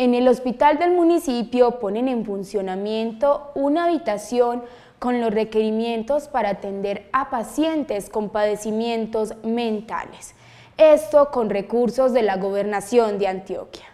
En el hospital del municipio ponen en funcionamiento una habitación con los requerimientos para atender a pacientes con padecimientos mentales. Esto con recursos de la Gobernación de Antioquia.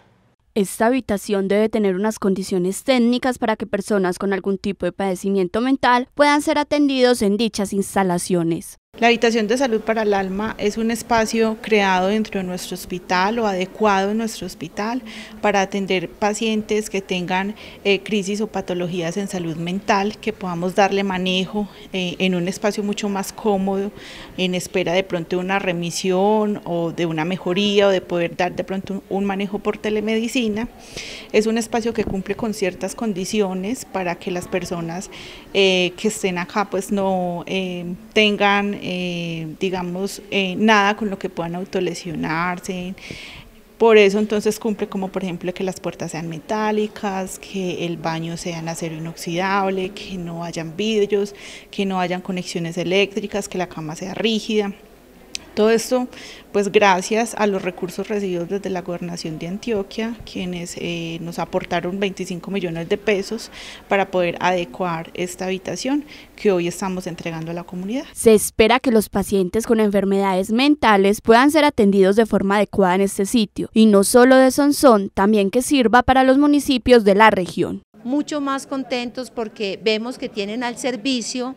Esta habitación debe tener unas condiciones técnicas para que personas con algún tipo de padecimiento mental puedan ser atendidos en dichas instalaciones. La habitación de salud para el alma es un espacio creado dentro de nuestro hospital o adecuado en nuestro hospital para atender pacientes que tengan eh, crisis o patologías en salud mental, que podamos darle manejo eh, en un espacio mucho más cómodo, en espera de pronto de una remisión o de una mejoría o de poder dar de pronto un manejo por telemedicina. Es un espacio que cumple con ciertas condiciones para que las personas eh, que estén acá pues no tengan eh, digamos, eh, nada con lo que puedan autolesionarse. Por eso entonces cumple como por ejemplo que las puertas sean metálicas, que el baño sea en acero inoxidable, que no hayan vidrios, que no hayan conexiones eléctricas, que la cama sea rígida. Todo esto, pues gracias a los recursos recibidos desde la Gobernación de Antioquia, quienes eh, nos aportaron 25 millones de pesos para poder adecuar esta habitación que hoy estamos entregando a la comunidad. Se espera que los pacientes con enfermedades mentales puedan ser atendidos de forma adecuada en este sitio, y no solo de Sonsón, también que sirva para los municipios de la región. Mucho más contentos porque vemos que tienen al servicio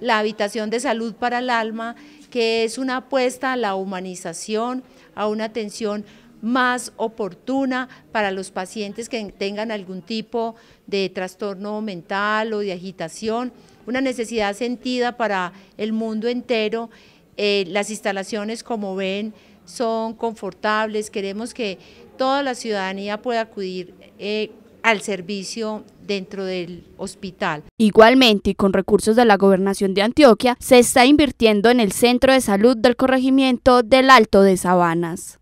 la habitación de salud para el alma, que es una apuesta a la humanización, a una atención más oportuna para los pacientes que tengan algún tipo de trastorno mental o de agitación, una necesidad sentida para el mundo entero. Eh, las instalaciones, como ven, son confortables, queremos que toda la ciudadanía pueda acudir eh, al servicio dentro del hospital. Igualmente, y con recursos de la Gobernación de Antioquia, se está invirtiendo en el Centro de Salud del Corregimiento del Alto de Sabanas.